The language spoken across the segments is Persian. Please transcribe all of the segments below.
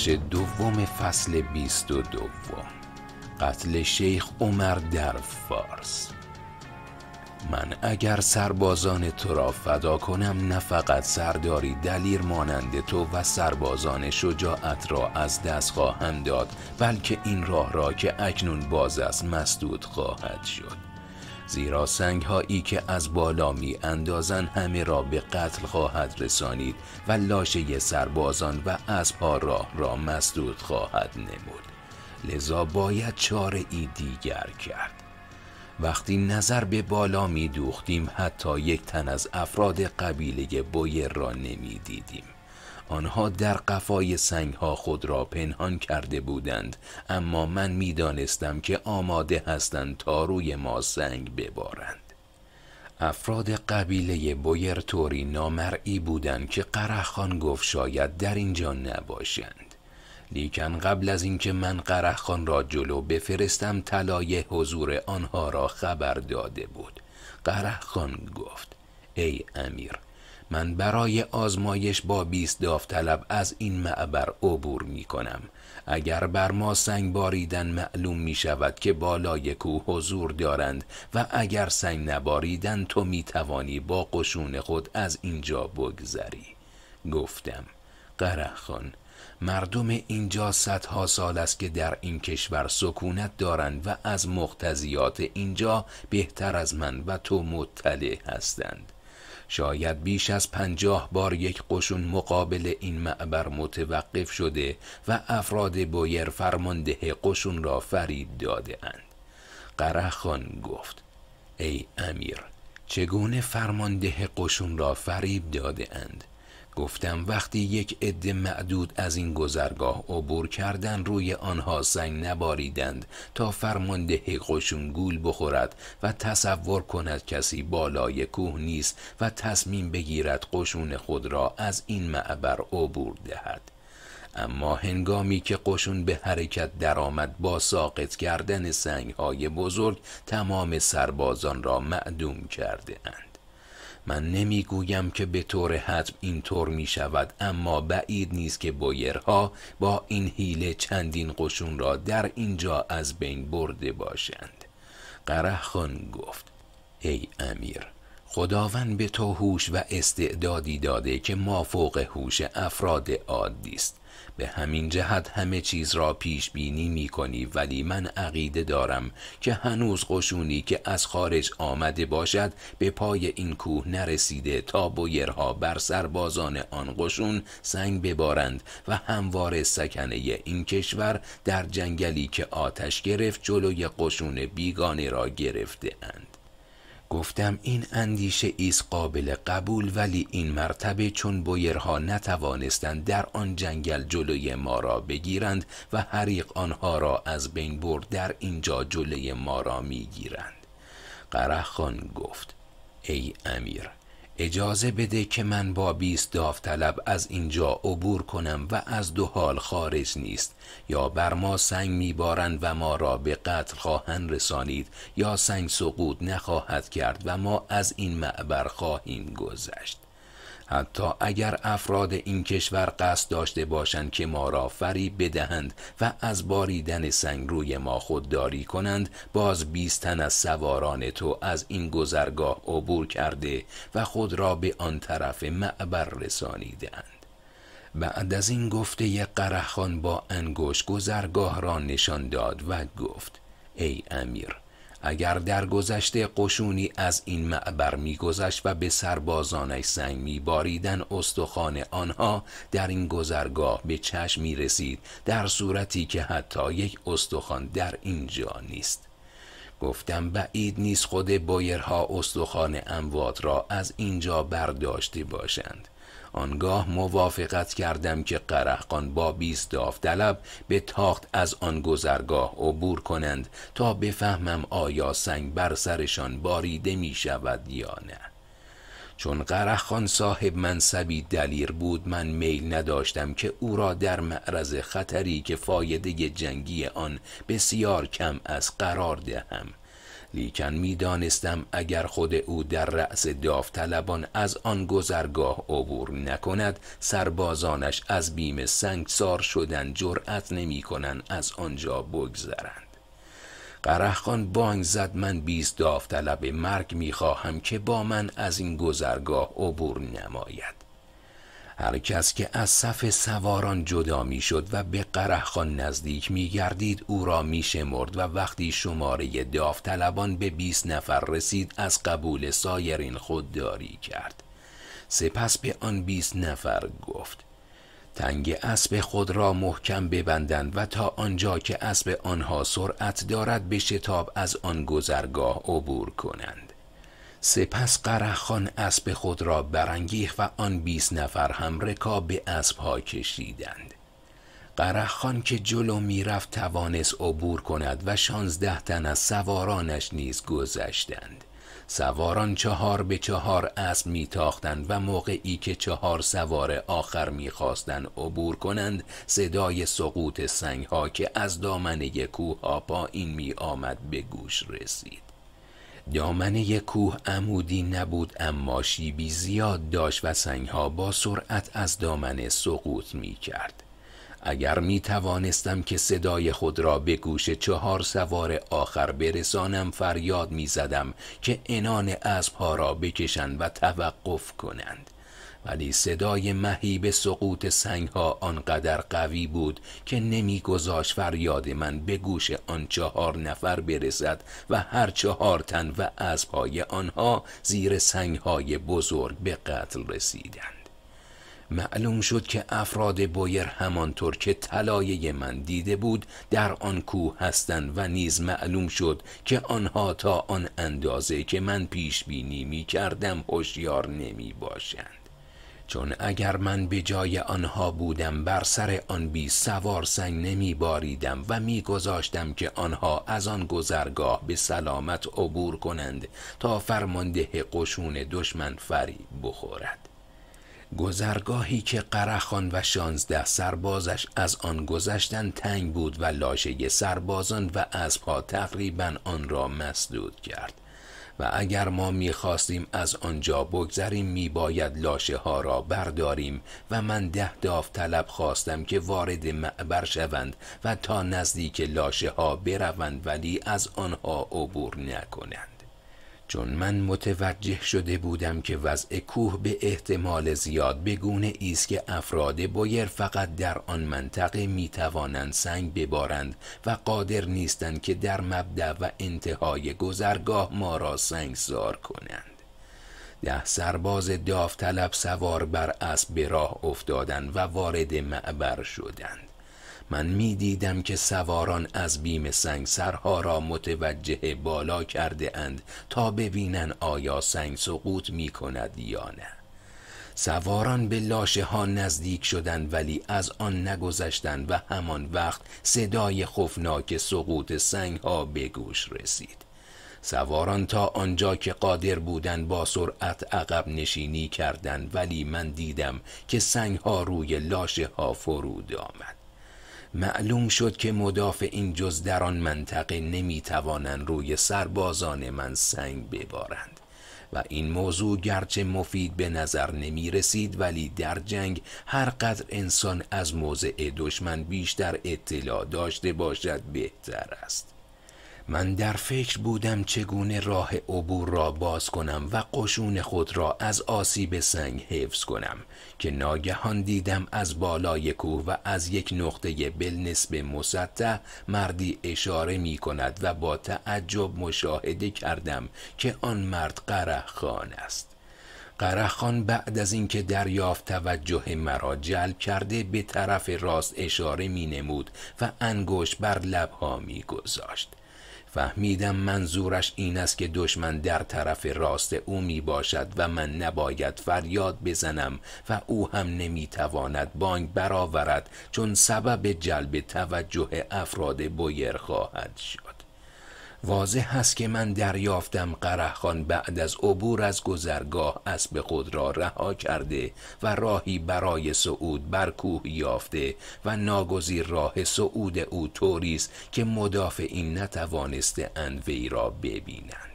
بخش دوم فصل بیست و دوم قتل شیخ عمر در فارس من اگر سربازان تو را فدا کنم نه فقط سرداری دلیر مانند تو و سربازان شجاعت را از دست خواهم داد بلکه این راه را که اکنون باز است مسدود خواهد شد زیرا سنگ هایی که از بالا می اندازن همه را به قتل خواهد رسانید و لاشه سربازان و از راه را مسدود خواهد نمود لذا باید چاره ای دیگر کرد وقتی نظر به بالا می دوختیم حتی یک تن از افراد قبیله بویر را نمی دیدیم آنها در قفای سنگها خود را پنهان کرده بودند اما من دانستم که آماده هستند تا روی ما سنگ ببارند افراد قبیله بویرتوری نامرئی بودند که قرخان گفت شاید در اینجا نباشند لیکن قبل از اینکه من قرهخان را جلو بفرستم طلای حضور آنها را خبر داده بود قرهخان گفت ای امیر من برای آزمایش با بیست داوطلب از این معبر عبور می کنم اگر بر ما سنگ باریدن معلوم می شود که بالای کوه حضور دارند و اگر سنگ نباریدن تو می توانی با قشون خود از اینجا بگذری گفتم قره مردم اینجا صدها سال است که در این کشور سکونت دارند و از مقتضیات اینجا بهتر از من و تو مطلع هستند شاید بیش از پنجاه بار یک قشون مقابل این معبر متوقف شده و افراد بایر فرمانده قشون را فریب داده اند قره خان گفت ای امیر چگونه فرمانده قشون را فریب داده اند گفتم وقتی یک عده معدود از این گذرگاه عبور کردن روی آنها سنگ نباریدند تا فرمانده قشون گول بخورد و تصور کند کسی بالای کوه نیست و تصمیم بگیرد قشون خود را از این معبر عبور دهد اما هنگامی که قشون به حرکت درآمد با ساقط کردن های بزرگ تمام سربازان را معدوم کرده اند. من نمیگویم که به طور حتم اینطور می شود اما بعید نیست که بایرها با این حیله چندین قشون را در اینجا از بین برده باشند قره خان گفت ای امیر خداوند به تو هوش و استعدادی داده که فوق هوش افراد عادی است به همین جهت همه چیز را پیش بینی می کنی ولی من عقیده دارم که هنوز قشونی که از خارج آمده باشد به پای این کوه نرسیده تا بویرها بر سربازان آن قشون سنگ ببارند و هموار سکنه این کشور در جنگلی که آتش گرفت جلوی قشون بیگانه را گرفته اند. گفتم این اندیشه ایست قابل قبول ولی این مرتبه چون بویرها نتوانستند در آن جنگل جلوی ما را بگیرند و حریق آنها را از بین برد در اینجا جلوی ما را میگیرند قره گفت ای امیر اجازه بده که من با بیست داوطلب از اینجا عبور کنم و از دو حال خارج نیست یا بر ما سنگ میبارند و ما را به قتل خواهند رسانید یا سنگ سقوط نخواهد کرد و ما از این معبر خواهیم گذشت حتی اگر افراد این کشور قصد داشته باشند که ما را فریب بدهند و از باریدن سنگ روی ما خودداری کنند باز بیستن از سواران تو از این گذرگاه عبور کرده و خود را به آن طرف معبر رسانیدند بعد از این گفته قرهخان با انگشت گذرگاه را نشان داد و گفت ای امیر اگر در گذشته قشونی از این معبر میگذشت و به سربازانش سنگ میباریدن استخوان آنها در این گذرگاه به چشم می رسید در صورتی که حتی یک استخوان در اینجا نیست گفتم بعید نیست خود بایرها استخوان اموات را از اینجا برداشته باشند آنگاه موافقت کردم که قرهقان با بیست داوطلب به تاخت از آن گذرگاه عبور کنند تا بفهمم آیا سنگ بر سرشان باریده می شود یا نه چون قرهخان صاحب منصبی دلیر بود من میل نداشتم که او را در معرض خطری که فایده جنگی آن بسیار کم از قرار دهم لیکن میدانستم اگر خود او در رأس داوطلبان از آن گذرگاه عبور نکند سربازانش از بیم سنگسار شدن جرأت نمیکنند از آنجا بگذرند قرهخان بانگ زد من بیست داوطلب مرگ میخواهم که با من از این گذرگاه عبور نماید هر کس که از صف سواران جدا میشد و به خان نزدیک می گردید او را می شمرد و وقتی شماره داوطلبان به 20 نفر رسید از قبول سایرین خودداری کرد سپس به آن 20 نفر گفت تنگ اسب خود را محکم ببندند و تا آنجا که اسب آنها سرعت دارد به شتاب از آن گذرگاه عبور کنند سپس قرخان اسب خود را برانگیخت و آن بیست نفر هم رکاب به ها کشیدند قرخان که جلو میرفت توانست عبور کند و شانزده تن از سوارانش نیز گذشتند سواران چهار به چهار اسب میتاختند و موقعی که چهار سوار آخر میخواستند عبور کنند صدای سقوط ها که از دامنه کوه ها پایین می آمد به گوش رسید دامن یک کوه عمودی نبود اما شیبی زیاد داشت و سنگها با سرعت از دامنه سقوط می کرد. اگر می توانستم که صدای خود را به گوش چهار سوار آخر برسانم فریاد می زدم که انان اسبها را بکشند و توقف کنند ولی صدای مهیب سقوط سنگ ها آنقدر قوی بود که نمیگذاشت فریاد من به گوش آن چهار نفر برسد و هر چهار تن و پای آنها زیر سنگ های بزرگ به قتل رسیدند معلوم شد که افراد بویر همانطور که طلایه من دیده بود در آن کوه هستند و نیز معلوم شد که آنها تا آن اندازه که من پیش بینی می کردم هوشیار نمی باشند چون اگر من به جای آنها بودم بر سر آن بی سوار سنگ نمی باریدم و می گذاشتم که آنها از آن گذرگاه به سلامت عبور کنند تا فرمانده قشون دشمن فری بخورد گذرگاهی که قرخان و شانزده سربازش از آن گذشتن تنگ بود و لاشه سربازان و اسبها تقریبا آن را مسدود کرد و اگر ما میخواستیم از آنجا بگذریم میباید لاشه ها را برداریم و من ده طلب خواستم که وارد معبر شوند و تا نزدیک لاشه ها بروند ولی از آنها عبور نکنند چون من متوجه شده بودم که وضع کوه به احتمال زیاد بگونه ایست که افراد بایر فقط در آن منطقه می توانند سنگ ببارند و قادر نیستند که در مبدع و انتهای گذرگاه ما را سنگ زار کنند ده سرباز داوطلب سوار بر اسب به راه افتادند و وارد معبر شدند من می دیدم که سواران از بیم سرها را متوجه بالا کرده اند تا ببینن آیا سنگ سقوط می کند یا نه سواران به لاشه ها نزدیک شدند ولی از آن نگذشتند و همان وقت صدای خفناک سقوط سنگ ها به گوش رسید سواران تا آنجا که قادر بودند با سرعت عقب نشینی کردند ولی من دیدم که سنگ ها روی لاشه ها فرود آمد معلوم شد که مدافعین جز در آن منطقه توانند روی سربازان من سنگ ببارند و این موضوع گرچه مفید به نظر نمی رسید ولی در جنگ هر قدر انسان از موضع دشمن بیشتر اطلاع داشته باشد بهتر است من در فکر بودم چگونه راه عبور را باز کنم و قشون خود را از آسیب سنگ حفظ کنم که ناگهان دیدم از بالای کوه و از یک نقطه به مسطح مردی اشاره می کند و با تعجب مشاهده کردم که آن مرد قره خان است قرخان بعد از اینکه دریافت توجه مرا جلب کرده به طرف راست اشاره می نمود و انگشت بر لبها می گذاشت فهمیدم منظورش این است که دشمن در طرف راست او می باشد و من نباید فریاد بزنم و او هم نمی تواند بانگ برآورد چون سبب جلب توجه افراد بویر خواهد شد واضح هست که من دریافتم قرهخان بعد از عبور از گذرگاه اسب خود را رها کرده و راهی برای صعود بر کوه یافته و ناگزیر راه صعود او طوری است که مدافعین نتوانسته اند وی را ببینند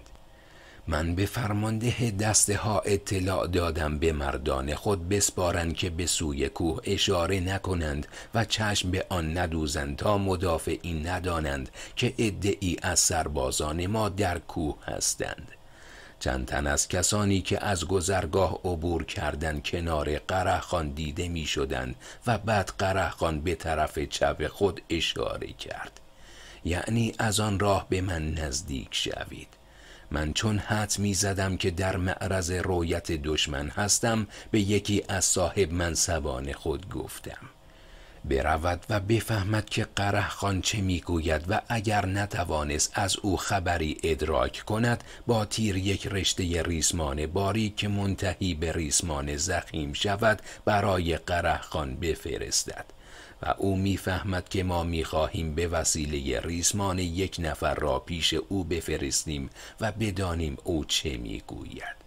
من به فرمانده دسته ها اطلاع دادم به مردان خود بسپارند که به سوی کوه اشاره نکنند و چشم به آن ندوزند تا مدافعی ندانند که ادعی از سربازان ما در کوه هستند چند تن از کسانی که از گذرگاه عبور کردن کنار قرهخان دیده می شدند و بعد قرهخان به طرف چپ خود اشاره کرد یعنی از آن راه به من نزدیک شوید من چون حد می زدم که در معرض رویت دشمن هستم به یکی از صاحب منصبان خود گفتم برود و بفهمد که قره خان چه میگوید و اگر نتوانست از او خبری ادراک کند با تیر یک رشته ریسمان باری که منتهی به ریسمان زخیم شود برای قره خان بفرستد و او میفهمد که ما میخواهیم به وسیله ریسمان یک نفر را پیش او بفرستیم و بدانیم او چه میگوید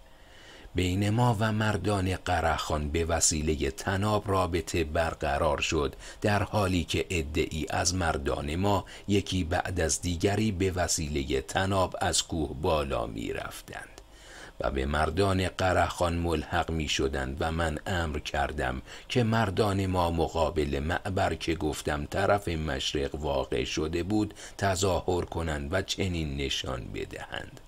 بین ما و مردان قرخان به وسیله تناب رابطه برقرار شد در حالی که ادعی از مردان ما یکی بعد از دیگری به وسیله تناب از کوه بالا می رفتند. و به مردان قرخان ملحق می شدند و من امر کردم که مردان ما مقابل معبر که گفتم طرف مشرق واقع شده بود تظاهر کنند و چنین نشان بدهند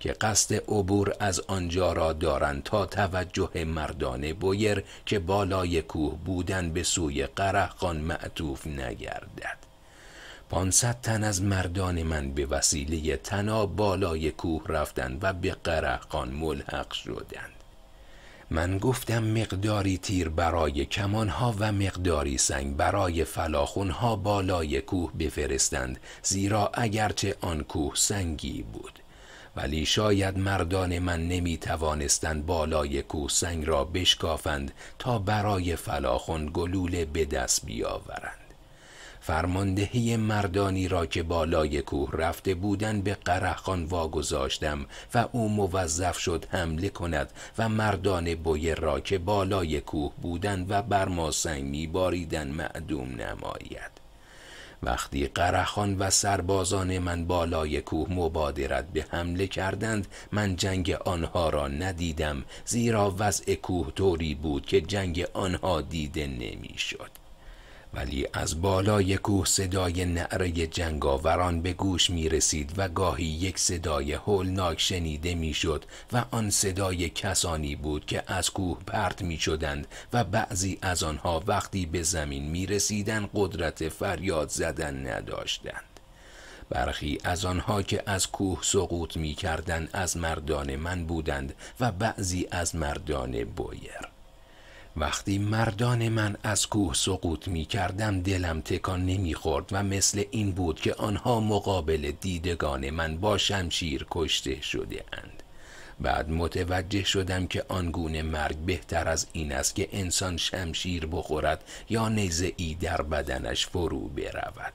که قصد عبور از آنجا را دارند تا توجه مردان بویر که بالای کوه بودن به سوی قرهخان معطوف نگردد پانصد تن از مردان من به وسیله تنا بالای کوه رفتند و به قرهقان ملحق شدند من گفتم مقداری تیر برای کمانها و مقداری سنگ برای فلاخونها بالای کوه بفرستند زیرا اگرچه آن کوه سنگی بود ولی شاید مردان من نمی توانستند بالای کوه سنگ را بشکافند تا برای فلاخون گلوله به دست بیاورند فرماندهی مردانی را که بالای کوه رفته بودن به قرهخان واگذاشتم و او موظف شد حمله کند و مردان بای را که بالای کوه بودن و بر ما سنگ میباریدن معدوم نماید وقتی قرهخان و سربازان من بالای کوه مبادرت به حمله کردند من جنگ آنها را ندیدم زیرا وضع کوه طوری بود که جنگ آنها دیده نمیشد ولی از بالای کوه صدای نعره جنگاوران به گوش می رسید و گاهی یک صدای هولناک شنیده می شد و آن صدای کسانی بود که از کوه پرت می شدند و بعضی از آنها وقتی به زمین می رسیدن قدرت فریاد زدن نداشتند. برخی از آنها که از کوه سقوط می کردن از مردان من بودند و بعضی از مردان بویر وقتی مردان من از کوه سقوط می کردم دلم تکان نمی خورد و مثل این بود که آنها مقابل دیدگان من با شمشیر کشته شده اند. بعد متوجه شدم که آنگونه مرگ بهتر از این است که انسان شمشیر بخورد یا نیزه ای در بدنش فرو برود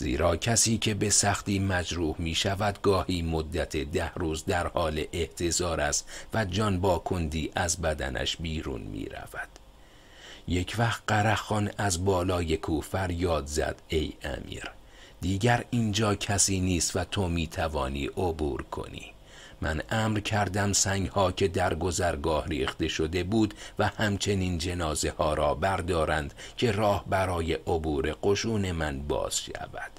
زیرا کسی که به سختی مجروح می شود گاهی مدت ده روز در حال احتضار است و جان با کندی از بدنش بیرون می رود. یک وقت قرخان از بالای کوفر فریاد زد ای امیر دیگر اینجا کسی نیست و تو می توانی عبور کنی من امر کردم سنگ ها که در گذرگاه ریخته شده بود و همچنین جنازه ها را بردارند که راه برای عبور قشون من باز شود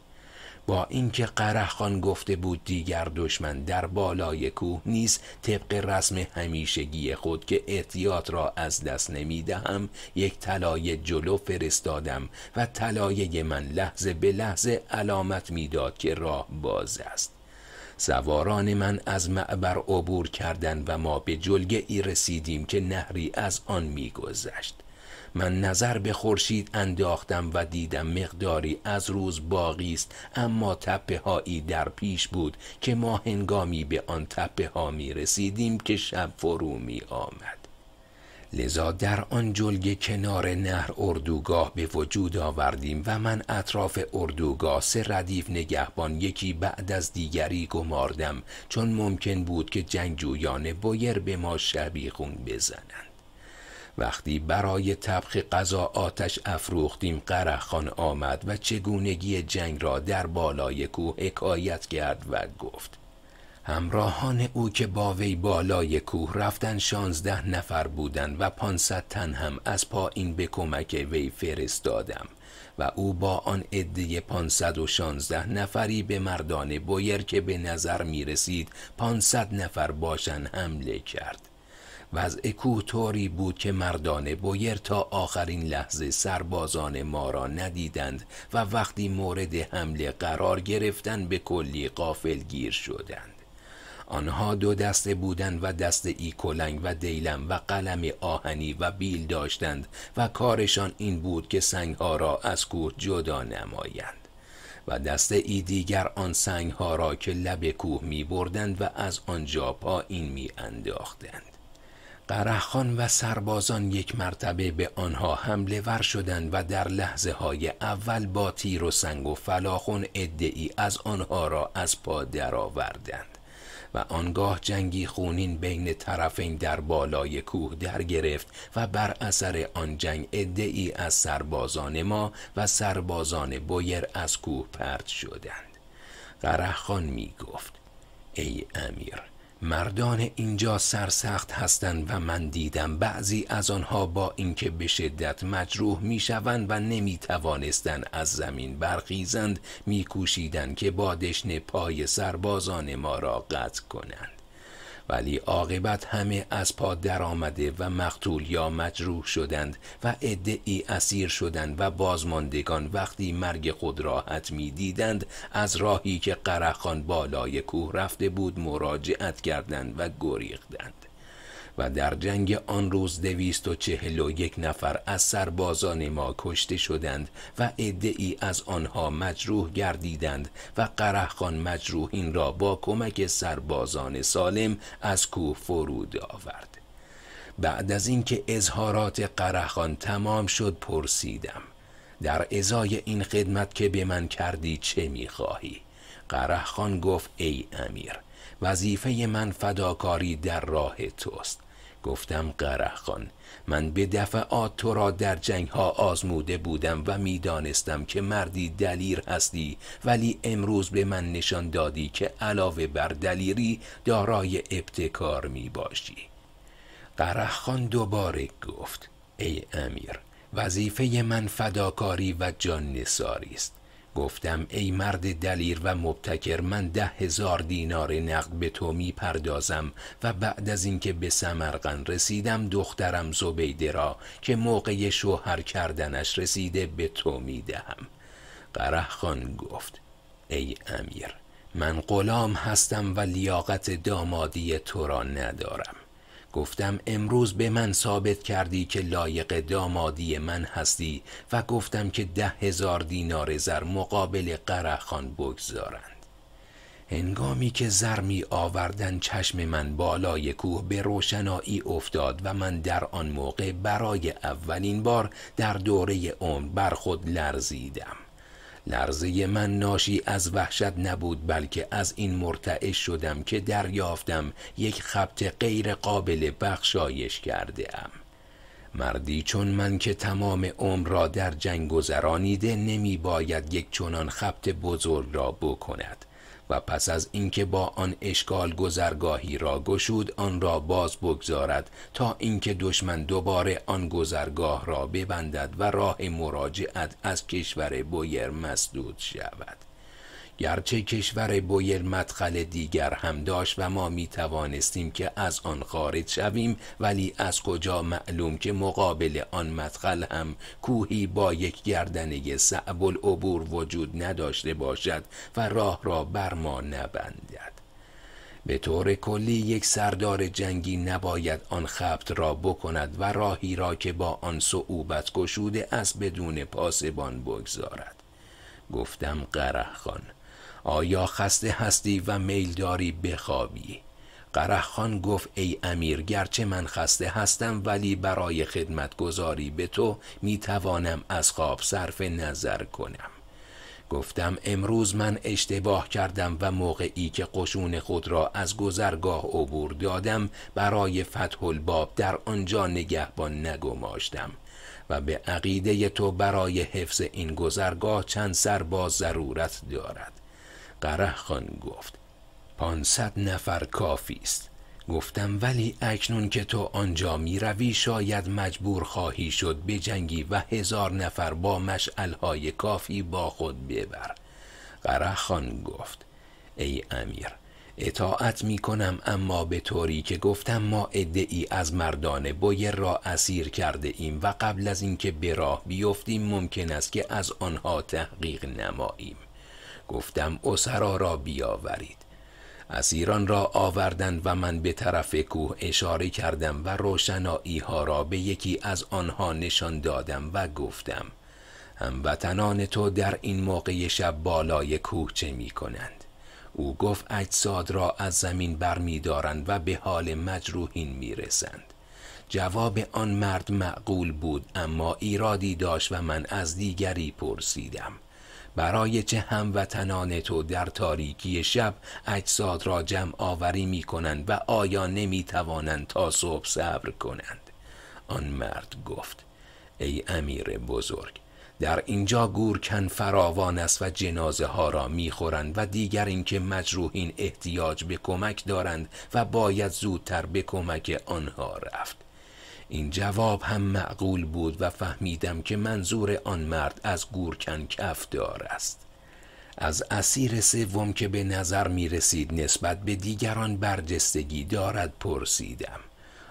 با اینکه قرهخان گفته بود دیگر دشمن در بالای کوه نیست طبق رسم همیشگی خود که احتیاط را از دست دهم یک طلایه جلو فرستادم و طلایه من لحظه به لحظه علامت میداد که راه باز است سواران من از معبر عبور کردن و ما به جلگه ای رسیدیم که نهری از آن میگذشت من نظر به خورشید انداختم و دیدم مقداری از روز باقی است اما تپه هایی در پیش بود که ما هنگامی به آن تپه ها می رسیدیم که شب فرو می آمد لذا در آن جلگ کنار نهر اردوگاه به وجود آوردیم و من اطراف اردوگاه سه ردیف نگهبان یکی بعد از دیگری گماردم چون ممکن بود که جنگجویان بایر به ما شبیخون بزنند وقتی برای تبخ غذا آتش افروختیم خان آمد و چگونگی جنگ را در بالای کوه حکایت کرد و گفت همراهان او که با وی بالای کوه رفتن شانزده نفر بودند و پانصد تن هم از پایین به کمک وی فرستادم و او با آن عده 516 نفری به مردان بویر که به نظر می رسید 500 نفر باشن حمله کرد وضع کوه طوری بود که مردان بویر تا آخرین لحظه سربازان ما را ندیدند و وقتی مورد حمله قرار گرفتن به کلی قافل گیر شدند آنها دو دسته بودند و دست کلنگ و دیلم و قلم آهنی و بیل داشتند و کارشان این بود که ها را از کوه جدا نمایند و دسته ای دیگر آن سنگ ها را که لب کوه می بردند و از آنجا این می انداختند قرهخان و سربازان یک مرتبه به آنها حمله ور شدند و در لحظه های اول با تیر و سنگ و فلاخون ادعی از آنها را از پا درآوردند. و آنگاه جنگی خونین بین طرفین در بالای کوه در گرفت و بر اثر آن جنگ ادعی از سربازان ما و سربازان بویر از کوه پرت شدند قره خان می گفت ای امیر مردان اینجا سرسخت هستند و من دیدم بعضی از آنها با اینکه به شدت مجروح میشوند و نمیتوانستند از زمین برخیزند میکوشیدند که با دشن پای سربازان ما را قطع کنند ولی عاقبت همه از پا درآمده و مقتول یا مجروح شدند و عدهای اسیر شدند و بازماندگان وقتی مرگ خود حتمی دیدند از راهی که قرهخان بالای کوه رفته بود مراجعت کردند و گریختند و در جنگ آن روز دویست و چهل و یک نفر از سربازان ما کشته شدند و ادعی از آنها مجروح گردیدند و قرهخان مجروحین را با کمک سربازان سالم از کوه فرود آورد بعد از اینکه اظهارات قرهخان تمام شد پرسیدم در ازای این خدمت که به من کردی چه میخواهی؟ قرهخان گفت ای امیر وظیفه من فداکاری در راه توست گفتم خان من به دفعات تو را در جنگ ها آزموده بودم و میدانستم که مردی دلیر هستی ولی امروز به من نشان دادی که علاوه بر دلیری دارای ابتکار می باشی خان دوباره گفت ای امیر وظیفه من فداکاری و جان نساری است گفتم ای مرد دلیر و مبتکر من ده هزار دینار نقد به تو می پردازم و بعد از اینکه به سمرقند رسیدم دخترم زبیده را که موقع شوهر کردنش رسیده به تو می دهم قره خان گفت ای امیر من غلام هستم و لیاقت دامادی تو را ندارم گفتم امروز به من ثابت کردی که لایق دامادی من هستی و گفتم که ده هزار دینار زر مقابل قرخان بگذارند هنگامی که زر می آوردن چشم من بالای کوه به روشنایی افتاد و من در آن موقع برای اولین بار در دوره عمر بر خود لرزیدم لرزه من ناشی از وحشت نبود بلکه از این مرتعش شدم که دریافتم یک خبت غیر قابل بخشایش کرده ام. مردی چون من که تمام عمر را در جنگ گذرانیده نمی باید یک چنان خبت بزرگ را بکند و پس از اینکه با آن اشکال گذرگاهی را گشود آن را باز بگذارد تا اینکه دشمن دوباره آن گذرگاه را ببندد و راه مراجعت از کشور بویر مسدود شود گرچه کشور بویل مدخل دیگر هم داشت و ما می توانستیم که از آن خارج شویم ولی از کجا معلوم که مقابل آن مدخل هم کوهی با یک گردنه سعب العبور وجود نداشته باشد و راه را بر ما نبندد به طور کلی یک سردار جنگی نباید آن خبت را بکند و راهی را که با آن صعوبت گشوده از بدون پاسبان بگذارد گفتم قره خان آیا خسته هستی و میل داری بخوابی قره خان گفت ای امیر گرچه من خسته هستم ولی برای خدمتگذاری به تو می توانم از خواب صرف نظر کنم گفتم امروز من اشتباه کردم و موقعی که قشون خود را از گذرگاه عبور دادم برای فتح الباب در آنجا نگهبان نگماشتم و به عقیده تو برای حفظ این گذرگاه چند سرباز ضرورت دارد قره خان گفت پانصد نفر کافی است گفتم ولی اکنون که تو آنجا می روی شاید مجبور خواهی شد جنگی و هزار نفر با مشعلهای کافی با خود ببر قره خان گفت ای امیر اطاعت می کنم اما به طوری که گفتم ما ادعی از مردان بویر را اسیر کرده ایم و قبل از اینکه به راه بیفتیم ممکن است که از آنها تحقیق نماییم گفتم اسرا را بیاورید اسیران را آوردند و من به طرف کوه اشاره کردم و روشنایی ها را به یکی از آنها نشان دادم و گفتم هموطنان تو در این موقع شب بالای کوه چه می کنند او گفت اجساد را از زمین برمیدارند و به حال مجروحین رسند جواب آن مرد معقول بود اما ایرادی داشت و من از دیگری پرسیدم برای چه هموطنان تو در تاریکی شب اجساد را جمع آوری می کنند و آیا نمی توانند تا صبح صبر کنند آن مرد گفت ای امیر بزرگ در اینجا گورکن فراوان است و جنازه ها را میخورند و دیگر اینکه مجروحین احتیاج به کمک دارند و باید زودتر به کمک آنها رفت این جواب هم معقول بود و فهمیدم که منظور آن مرد از گورکن کفدار است از اسیر سوم که به نظر می رسید نسبت به دیگران برجستگی دارد پرسیدم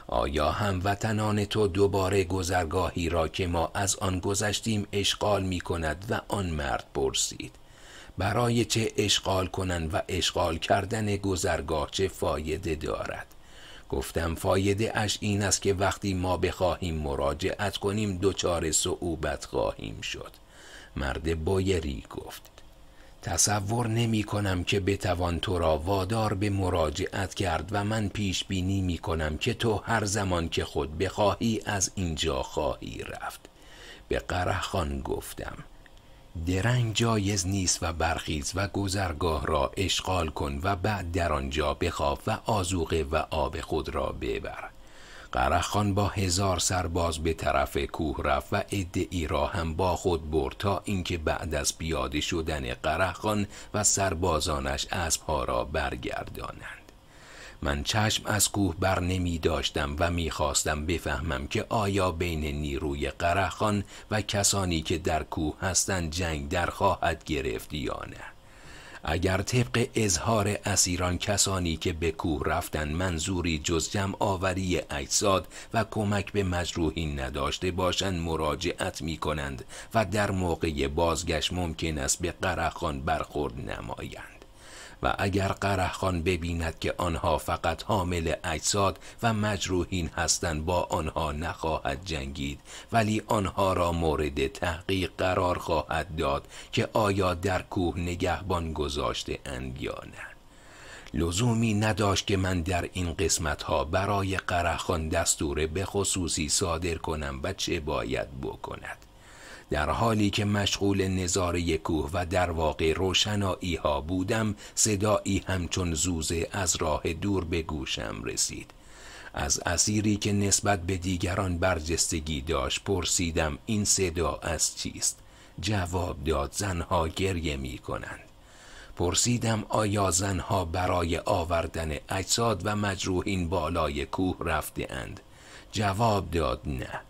آیا هموطنان تو دوباره گذرگاهی را که ما از آن گذشتیم اشغال می کند و آن مرد پرسید برای چه اشغال کنند و اشغال کردن گذرگاه چه فایده دارد گفتم فایده اش این است که وقتی ما بخواهیم مراجعت کنیم دچار صعوبت خواهیم شد مرد بایری گفت تصور نمی کنم که بتوان تو را وادار به مراجعت کرد و من پیش بینی می کنم که تو هر زمان که خود بخواهی از اینجا خواهی رفت به قره خان گفتم درنگ جایز نیست و برخیز و گذرگاه را اشغال کن و بعد در آنجا بخواب و آزوقه و آب خود را ببر قرخان با هزار سرباز به طرف کوه رفت و ادعی را هم با خود برد تا اینکه بعد از پیاده شدن قرخان و سربازانش اسبها را برگردانند من چشم از کوه بر نمی داشتم و می خواستم بفهمم که آیا بین نیروی قرهخان و کسانی که در کوه هستند جنگ در خواهد گرفت یا نه اگر طبق اظهار اسیران کسانی که به کوه رفتن منظوری جز جمع آوری اجساد و کمک به مجروحین نداشته باشند مراجعت می کنند و در موقع بازگشت ممکن است به قرهخان برخورد نمایند و اگر قرهخان ببیند که آنها فقط حامل اجساد و مجروحین هستند با آنها نخواهد جنگید ولی آنها را مورد تحقیق قرار خواهد داد که آیا در کوه نگهبان گذاشته اند یا نه لزومی نداشت که من در این قسمت ها برای قرهخان دستور به خصوصی صادر کنم و چه باید بکند در حالی که مشغول نظاره کوه و در واقع روشنایی ها بودم صدایی همچون زوزه از راه دور به گوشم رسید از اسیری که نسبت به دیگران برجستگی داشت پرسیدم این صدا از چیست جواب داد زنها گریه می کنند پرسیدم آیا زنها برای آوردن اجساد و مجروحین بالای کوه رفته اند جواب داد نه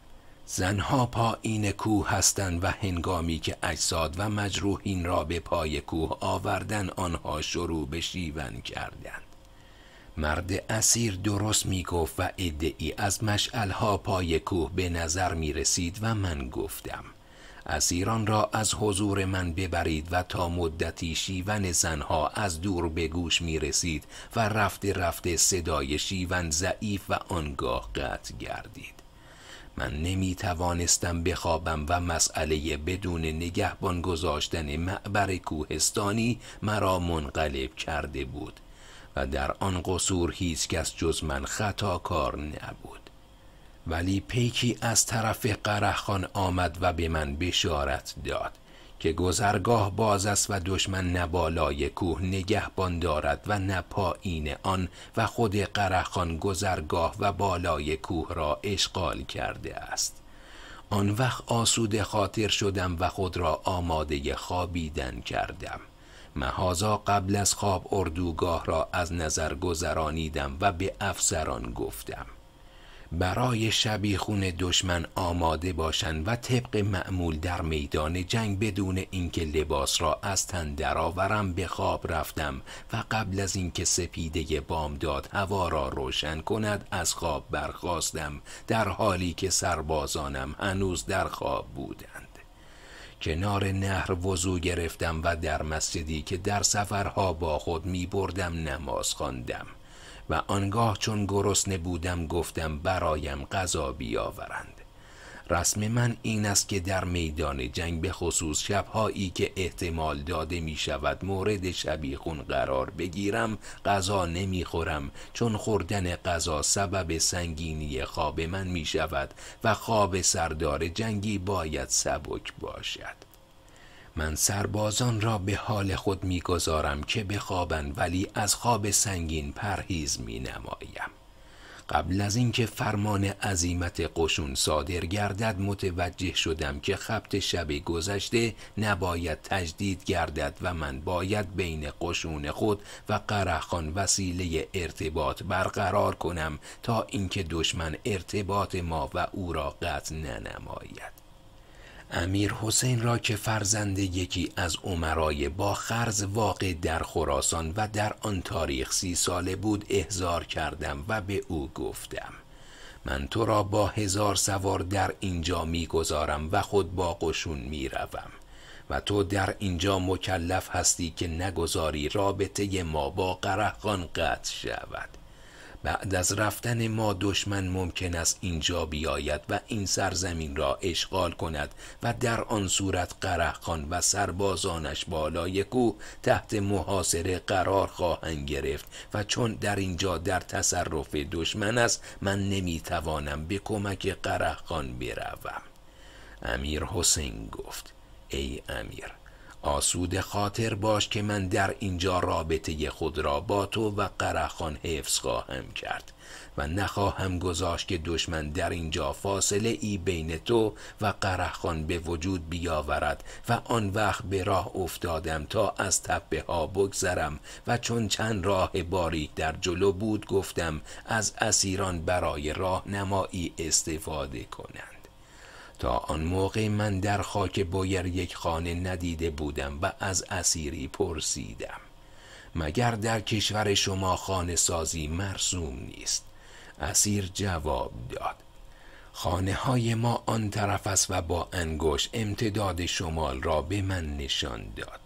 زنها پایین کوه هستند و هنگامی که اجساد و مجروحین را به پای کوه آوردن آنها شروع به شیون کردند مرد اسیر درست می گفت و ادعی از مشعلها پای کوه به نظر می رسید و من گفتم اسیران را از حضور من ببرید و تا مدتی شیون زنها از دور به گوش می رسید و رفته رفته صدای شیون ضعیف و آنگاه قطع گردید من نمی توانستم بخوابم و مسئله بدون نگهبان گذاشتن معبر کوهستانی مرا منقلب کرده بود و در آن قصور هیچ کس جز من خطا کار نبود ولی پیکی از طرف قرهخان آمد و به من بشارت داد که گذرگاه باز است و دشمن نه بالای کوه نگهبان دارد و نه پایین آن و خود قرهخان گذرگاه و بالای کوه را اشغال کرده است آن وقت آسود خاطر شدم و خود را آماده خوابیدن کردم مهازا قبل از خواب اردوگاه را از نظر گذرانیدم و به افسران گفتم برای خون دشمن آماده باشند و طبق معمول در میدان جنگ بدون اینکه لباس را از تن درآورم به خواب رفتم و قبل از اینکه سپیده داد هوا را روشن کند از خواب برخواستم در حالی که سربازانم هنوز در خواب بودند کنار نهر وضو گرفتم و در مسجدی که در سفرها با خود می بردم نماز خواندم و آنگاه چون گرسنه بودم گفتم برایم غذا بیاورند رسم من این است که در میدان جنگ به خصوص شبهایی که احتمال داده می شود مورد شبیخون قرار بگیرم غذا نمی خورم چون خوردن غذا سبب سنگینی خواب من می شود و خواب سردار جنگی باید سبک باشد من سربازان را به حال خود میگذارم که بخوابن ولی از خواب سنگین پرهیز می نمایم. قبل از اینکه فرمان عظیمت قشون صادر گردد متوجه شدم که خبت شب گذشته نباید تجدید گردد و من باید بین قشون خود و قرهخان وسیله ارتباط برقرار کنم تا اینکه دشمن ارتباط ما و او را قطع ننماید امیر حسین را که فرزند یکی از عمرای با خرز واقع در خراسان و در آن تاریخ سی ساله بود احضار کردم و به او گفتم من تو را با هزار سوار در اینجا میگذارم و خود با قشون میروم و تو در اینجا مکلف هستی که نگذاری رابطه ما با قرهقان قطع شود بعد از رفتن ما دشمن ممکن است اینجا بیاید و این سرزمین را اشغال کند و در آن صورت قرهخان و سربازانش بالای کو تحت محاصره قرار خواهند گرفت و چون در اینجا در تصرف دشمن است من نمیتوانم به کمک قرهخان بروم امیر حسین گفت ای امیر آسود خاطر باش که من در اینجا رابطه خود را با تو و قرخان حفظ خواهم کرد و نخواهم گذاشت که دشمن در اینجا فاصله ای بین تو و قرخان به وجود بیاورد و آن وقت به راه افتادم تا از تپه ها بگذرم و چون چند راه باریک در جلو بود گفتم از اسیران برای راهنمایی استفاده کنند تا آن موقع من در خاک بایر یک خانه ندیده بودم و از اسیری پرسیدم مگر در کشور شما خانه سازی مرسوم نیست اسیر جواب داد خانه های ما آن طرف است و با انگشت امتداد شمال را به من نشان داد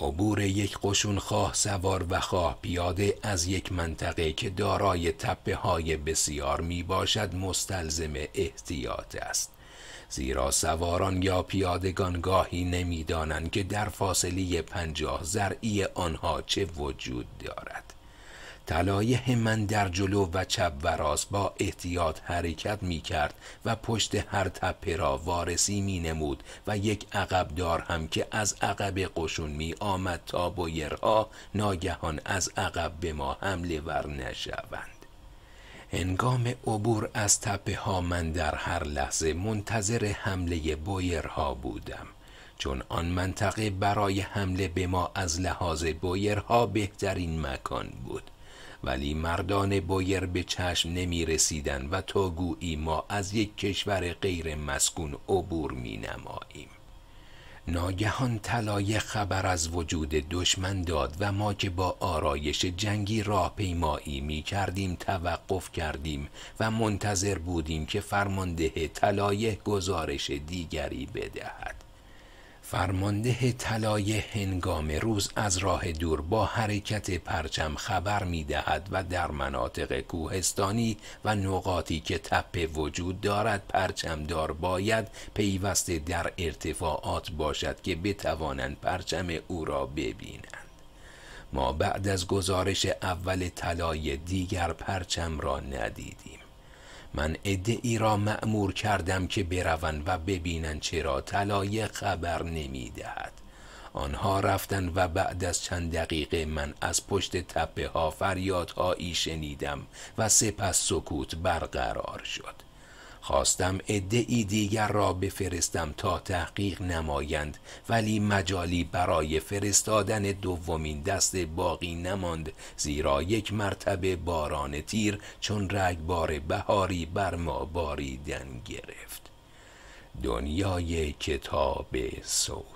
عبور یک قشون خواه سوار و خواه پیاده از یک منطقه که دارای تپه های بسیار می باشد مستلزم احتیاط است زیرا سواران یا پیادگان گاهی نمیدانند که در فاصله پنجاه زرعی آنها چه وجود دارد طلایه من در جلو و چپ و راست با احتیاط حرکت می کرد و پشت هر تپه را وارسی می نمود و یک عقب دار هم که از عقب قشون می آمد تا بایرها ناگهان از عقب به ما حمله ور نشوند انگام عبور از تپه ها من در هر لحظه منتظر حمله بویرها بودم چون آن منطقه برای حمله به ما از لحاظ بویرها بهترین مکان بود ولی مردان بایر به چشم نمی رسیدن و تا گویی ما از یک کشور غیر مسکون عبور می نماییم. ناگهان طلایه خبر از وجود دشمن داد و ما که با آرایش جنگی پیمایی می کردیم توقف کردیم و منتظر بودیم که فرمانده طلایه گزارش دیگری بدهد فرمانده طلای هنگام روز از راه دور با حرکت پرچم خبر می دهد و در مناطق کوهستانی و نقاطی که تپه وجود دارد پرچمدار باید پیوسته در ارتفاعات باشد که بتوانند پرچم او را ببینند ما بعد از گزارش اول طلای دیگر پرچم را ندیدیم من ای را مأمور کردم که بروند و ببینند چرا طلای خبر دهد. آنها رفتن و بعد از چند دقیقه من از پشت تپه ها فریادهایی شنیدم و سپس سکوت برقرار شد خواستم ای دیگر را بفرستم تا تحقیق نمایند ولی مجالی برای فرستادن دومین دست باقی نماند زیرا یک مرتبه باران تیر چون رگبار بهاری بر ما باریدن گرفت دنیای کتاب سو